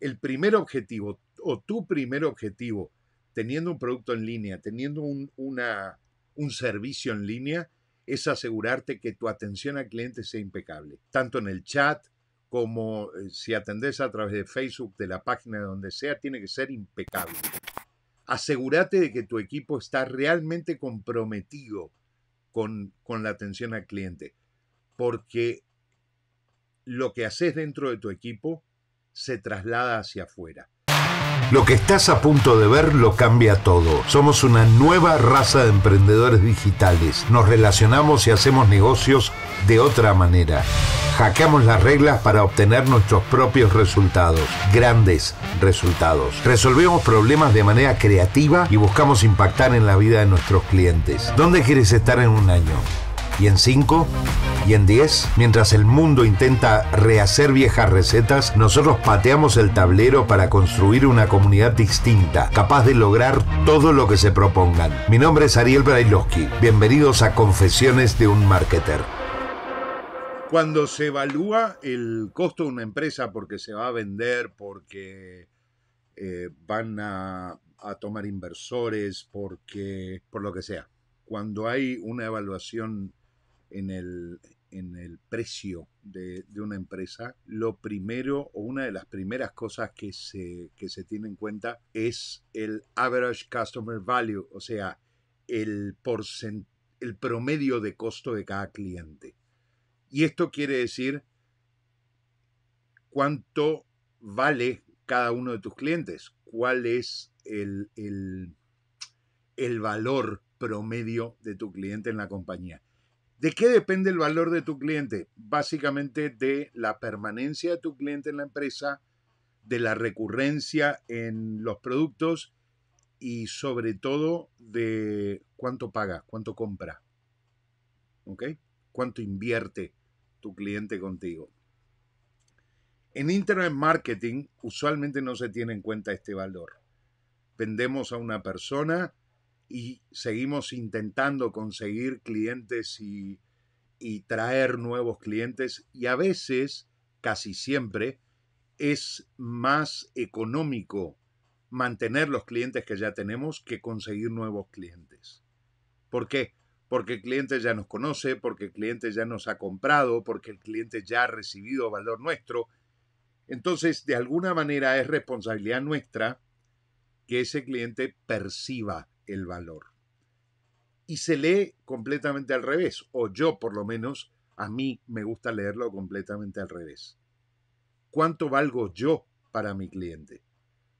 el primer objetivo o tu primer objetivo teniendo un producto en línea, teniendo un, un servicio en línea, es asegurarte que tu atención al cliente sea impecable, tanto en el chat como eh, si atendés a través de Facebook, de la página, de donde sea, tiene que ser impecable. Asegúrate de que tu equipo está realmente comprometido con, con la atención al cliente, porque lo que haces dentro de tu equipo se traslada hacia afuera. Lo que estás a punto de ver lo cambia todo. Somos una nueva raza de emprendedores digitales. Nos relacionamos y hacemos negocios de otra manera. Hackeamos las reglas para obtener nuestros propios resultados, grandes resultados. Resolvemos problemas de manera creativa y buscamos impactar en la vida de nuestros clientes. ¿Dónde quieres estar en un año? y en 5 y en 10. Mientras el mundo intenta rehacer viejas recetas, nosotros pateamos el tablero para construir una comunidad distinta, capaz de lograr todo lo que se propongan. Mi nombre es Ariel Brailovsky. Bienvenidos a Confesiones de un Marketer. Cuando se evalúa el costo de una empresa porque se va a vender, porque eh, van a, a tomar inversores, porque por lo que sea, cuando hay una evaluación en el, precio de, una empresa, lo primero o una de las primeras cosas que se, tiene en cuenta es el average customer value, o sea, el, el promedio de costo de cada cliente. Y esto quiere decir cuánto vale cada uno de tus clientes, cuál es el valor promedio de tu cliente en la compañía. ¿De qué depende el valor de tu cliente? Básicamente de la permanencia de tu cliente en la empresa, de la recurrencia en los productos y sobre todo de cuánto paga, cuánto compra. ¿Ok? Cuánto invierte tu cliente contigo. En Internet Marketing usualmente no se tiene en cuenta este valor. Vendemos a una persona y seguimos intentando conseguir clientes y, traer nuevos clientes y a veces, casi siempre, es más económico mantener los clientes que ya tenemos que conseguir nuevos clientes. ¿Por qué? Porque el cliente ya nos conoce, porque el cliente ya nos ha comprado, porque el cliente ya ha recibido valor nuestro. Entonces, de alguna manera es responsabilidad nuestra que ese cliente perciba el valor. Y se lee completamente al revés, o yo por lo menos, a mí me gusta leerlo completamente al revés. ¿Cuánto valgo yo para mi cliente?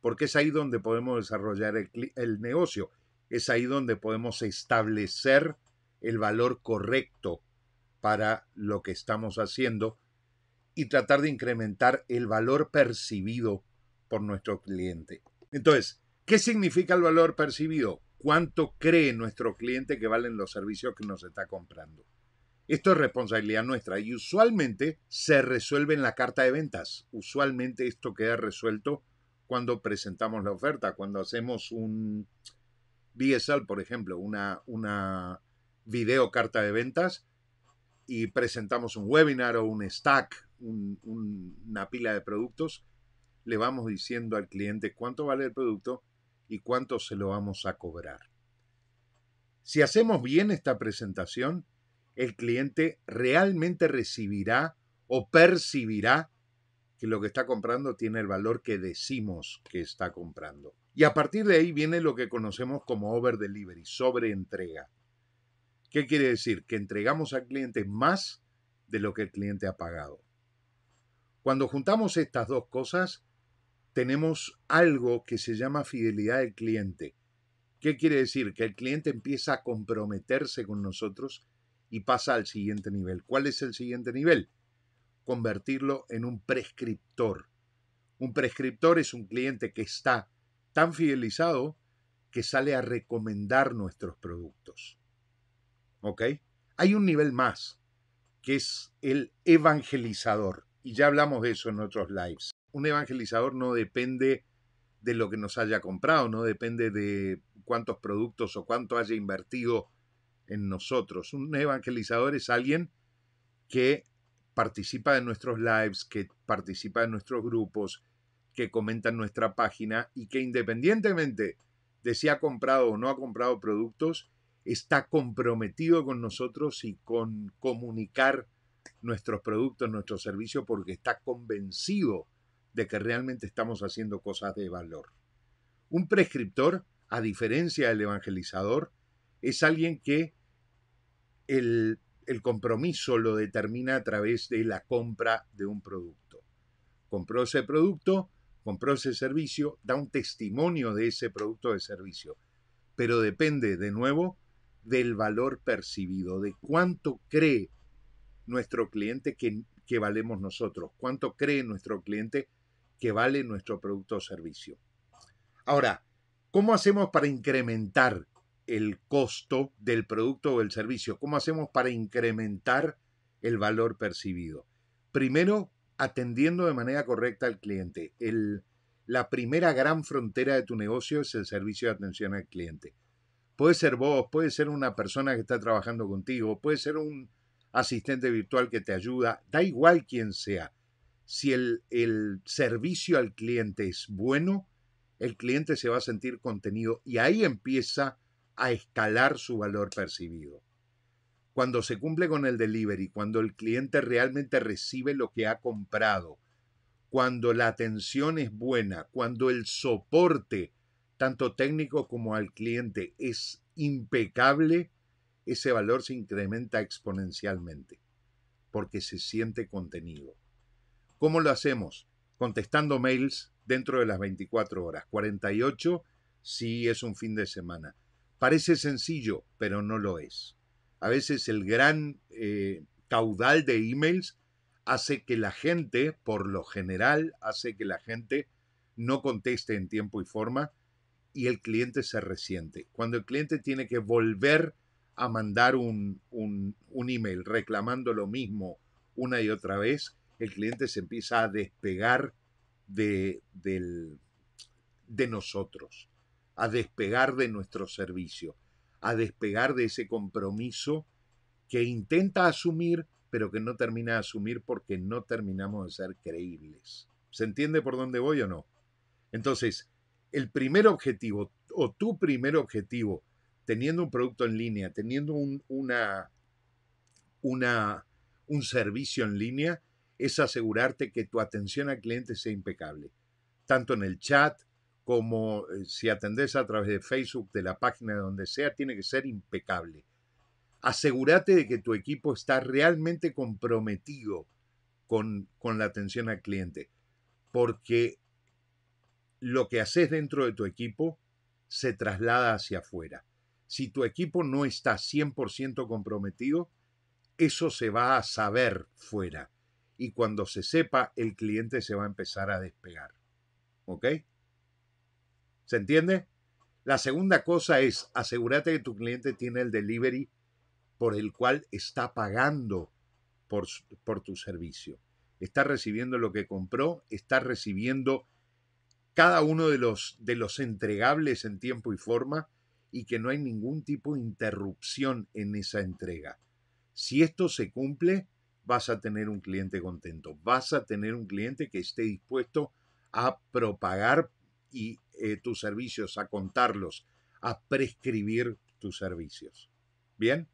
Porque es ahí donde podemos desarrollar el, el negocio, es ahí donde podemos establecer el valor correcto para lo que estamos haciendo y tratar de incrementar el valor percibido por nuestro cliente. Entonces, ¿qué significa el valor percibido? cuánto cree nuestro cliente que valen los servicios que nos está comprando. Esto es responsabilidad nuestra y usualmente se resuelve en la carta de ventas. Usualmente esto queda resuelto cuando presentamos la oferta, cuando hacemos un DSL, por ejemplo, una, una video carta de ventas y presentamos un webinar o un stack, una pila de productos, le vamos diciendo al cliente cuánto vale el producto y cuánto se lo vamos a cobrar. Si hacemos bien esta presentación, el cliente realmente recibirá o percibirá que lo que está comprando tiene el valor que decimos que está comprando. Y a partir de ahí viene lo que conocemos como over delivery, sobre entrega. ¿Qué quiere decir? Que entregamos al cliente más de lo que el cliente ha pagado. Cuando juntamos estas dos cosas, tenemos algo que se llama fidelidad del cliente. ¿Qué quiere decir? Que el cliente empieza a comprometerse con nosotros y pasa al siguiente nivel. ¿Cuál es el siguiente nivel? Convertirlo en un prescriptor. Un prescriptor es un cliente que está tan fidelizado que sale a recomendar nuestros productos. ¿Ok? Hay un nivel más, que es el evangelizador. Y ya hablamos de eso en otros lives un evangelizador no depende de lo que nos haya comprado, no depende de cuántos productos o cuánto haya invertido en nosotros. Un evangelizador es alguien que participa de nuestros lives, que participa en nuestros grupos, que comenta en nuestra página y que independientemente de si ha comprado o no ha comprado productos, está comprometido con nosotros y con comunicar nuestros productos, nuestros servicios, porque está convencido de que realmente estamos haciendo cosas de valor. Un prescriptor, a diferencia del evangelizador, es alguien que el, el compromiso lo determina a través de la compra de un producto. Compró ese producto, compró ese servicio, da un testimonio de ese producto de servicio, pero depende de nuevo del valor percibido, de cuánto cree nuestro cliente que, que valemos nosotros, cuánto cree nuestro cliente que vale nuestro producto o servicio. Ahora, ¿cómo hacemos para incrementar el costo del producto o el servicio? ¿Cómo hacemos para incrementar el valor percibido? Primero, atendiendo de manera correcta al cliente. la primera gran frontera de tu negocio es el servicio de atención al cliente. Puede ser vos, puede ser una persona que está trabajando contigo, puede ser un asistente virtual que te ayuda, da igual quién sea si el, servicio al cliente es bueno, el cliente se va a sentir contenido y ahí empieza a escalar su valor percibido. Cuando se cumple con el delivery, cuando el cliente realmente recibe lo que ha comprado, cuando la atención es buena, cuando el soporte, tanto técnico como al cliente, es impecable, ese valor se incrementa exponencialmente porque se siente contenido. ¿Cómo lo hacemos? Contestando mails dentro de las 24 horas, 48 si es un fin de semana. Parece sencillo, pero no lo es. A veces el gran eh, caudal de emails hace que la gente, por lo general, hace que la gente no conteste en tiempo y forma y el cliente se resiente. Cuando el cliente tiene que volver a mandar un, un, un email reclamando lo mismo una y otra vez, el cliente se empieza a despegar de, de nosotros, a despegar de nuestro servicio, a despegar de ese compromiso que intenta asumir, pero que no termina de asumir porque no terminamos de ser creíbles. ¿Se entiende por dónde voy o no? Entonces, el primer objetivo, o tu primer objetivo, teniendo un producto en línea, teniendo un, una, una, un servicio en línea, es asegurarte que tu atención al cliente sea impecable, tanto en el chat como eh, si atendés a través de Facebook, de la página de donde sea, tiene que ser impecable. Asegúrate de que tu equipo está realmente comprometido con, con la atención al cliente, porque lo que haces dentro de tu equipo se traslada hacia afuera. Si tu equipo no está 100% comprometido, eso se va a saber fuera y cuando se sepa, el cliente se va a empezar a despegar. ¿Ok? ¿Se entiende? La segunda cosa es asegúrate que tu cliente tiene el delivery por el cual está pagando por, por tu servicio. Está recibiendo lo que compró, está recibiendo cada uno de los, de los entregables en tiempo y forma y que no hay ningún tipo de interrupción en esa entrega. Si esto se cumple, vas a tener un cliente contento, vas a tener un cliente que esté dispuesto a propagar y eh, tus servicios, a contarlos, a prescribir tus servicios. ¿Bien?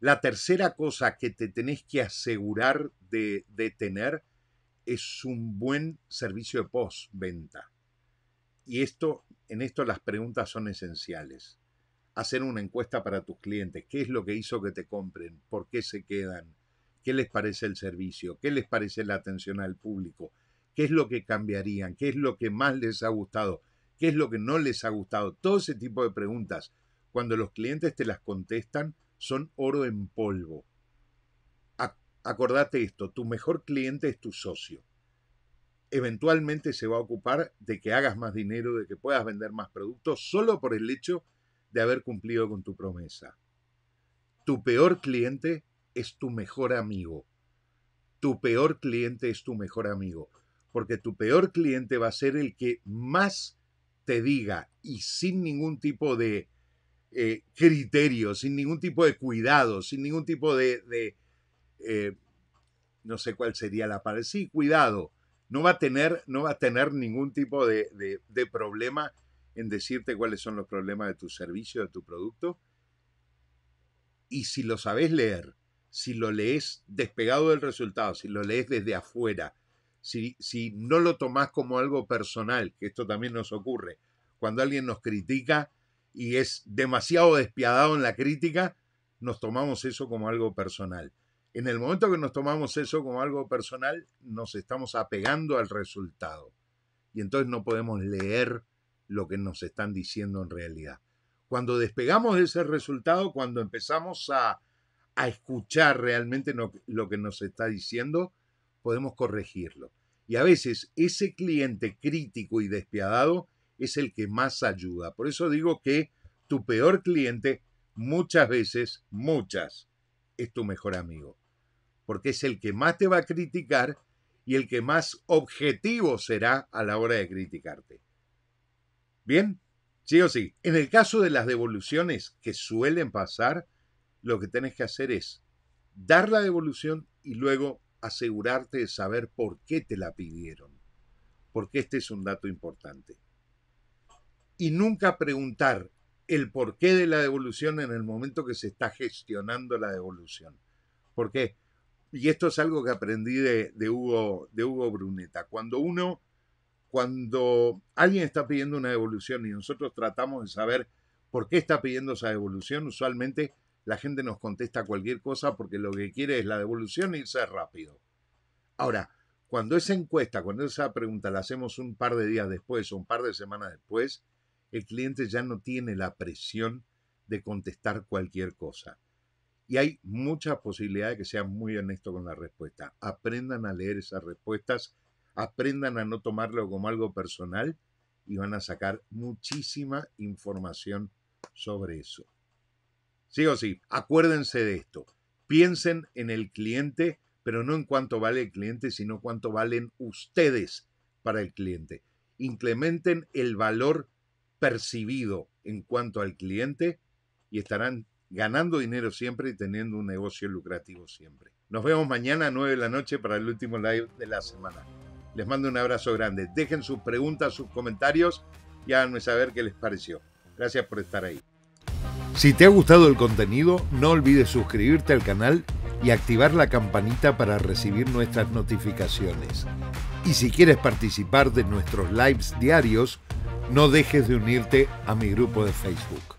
La tercera cosa que te tenés que asegurar de, tener es un buen servicio de postventa. Y esto, en esto las preguntas son esenciales. Hacer una encuesta para tus clientes. ¿Qué es lo que hizo que te compren? ¿Por qué se quedan? ¿Qué les parece el servicio? ¿Qué les parece la atención al público? ¿Qué es lo que cambiarían? ¿Qué es lo que más les ha gustado? ¿Qué es lo que no les ha gustado? Todo ese tipo de preguntas, cuando los clientes te las contestan, son oro en polvo. Acordate esto, tu mejor cliente es tu socio. Eventualmente se va a ocupar de que hagas más dinero, de que puedas vender más productos, solo por el hecho de haber cumplido con tu promesa. Tu peor cliente es tu mejor amigo. Tu peor cliente es tu mejor amigo, porque tu peor cliente va a ser el que más te diga y sin ningún tipo de eh, criterio, sin ningún tipo de cuidado, sin ningún tipo de, eh, no sé cuál sería la palabra, sí, cuidado, no va a tener, no va a tener ningún tipo de problema en decirte cuáles son los problemas de tu servicio, de tu producto. Y si lo sabes leer si lo lees despegado del resultado, si lo lees desde afuera, si, no lo tomás como algo personal, que esto también nos ocurre, cuando alguien nos critica y es demasiado despiadado en la crítica, nos tomamos eso como algo personal. En el momento que nos tomamos eso como algo personal, nos estamos apegando al resultado. Y entonces no podemos leer lo que nos están diciendo en realidad. Cuando despegamos ese resultado, cuando empezamos a a escuchar realmente lo, que nos está diciendo, podemos corregirlo. Y a veces ese cliente crítico y despiadado es el que más ayuda. Por eso digo que tu peor cliente muchas veces, muchas, es tu mejor amigo. Porque es el que más te va a criticar y el que más objetivo será a la hora de criticarte. ¿Bien? Sí o sí. En el caso de las devoluciones que suelen pasar, lo que tenés que hacer es dar la devolución y luego asegurarte de saber por qué te la pidieron. Porque este es un dato importante. Y nunca preguntar el porqué de la devolución en el momento que se está gestionando la devolución. Porque, y esto es algo que aprendí de, Hugo, de Hugo Bruneta, cuando uno, cuando alguien está pidiendo una devolución y nosotros tratamos de saber por qué está pidiendo esa devolución, usualmente la gente nos contesta cualquier cosa porque lo que quiere es la devolución y ser rápido. Ahora, cuando esa encuesta, cuando esa pregunta la hacemos un par de días después o un par de semanas después, el cliente ya no tiene la presión de contestar cualquier cosa. Y hay muchas posibilidades de que sean muy honesto con la respuesta. Aprendan a leer esas respuestas, aprendan a no tomarlo como algo personal y van a sacar muchísima información sobre eso. Sí o sí, acuérdense de esto. Piensen en el cliente, pero no en cuánto vale el cliente, sino cuánto valen ustedes para el cliente. Incrementen el valor percibido en cuanto al cliente y estarán ganando dinero siempre y teniendo un negocio lucrativo siempre. Nos vemos mañana a 9 de la noche para el último live de la semana. Les mando un abrazo grande. Dejen sus preguntas, sus comentarios y háganme saber qué les pareció. Gracias por estar ahí. Si te ha gustado el contenido, no olvides suscribirte al canal y activar la campanita para recibir nuestras notificaciones. Y si quieres participar de nuestros lives diarios, no dejes de unirte a mi grupo de Facebook.